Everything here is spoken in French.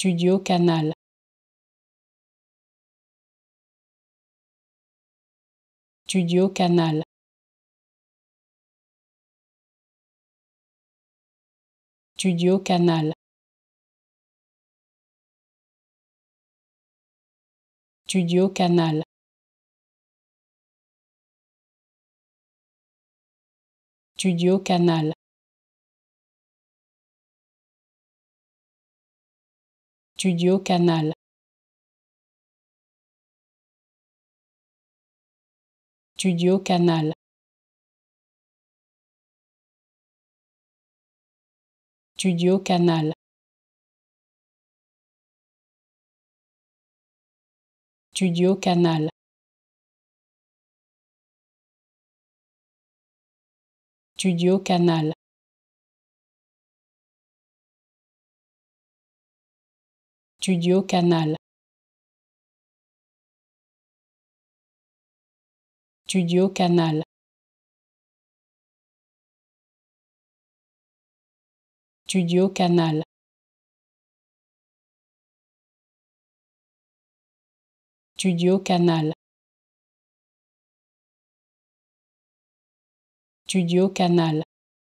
studio-canal studio-canal studio-canal studio-canal studio-canal Studio-Canal Studio-Canal Studio-Canal Studio-Canal Studio-Canal Studio-Canal Studio-Canal Studio-Canal Studio-Canal Studio-Canal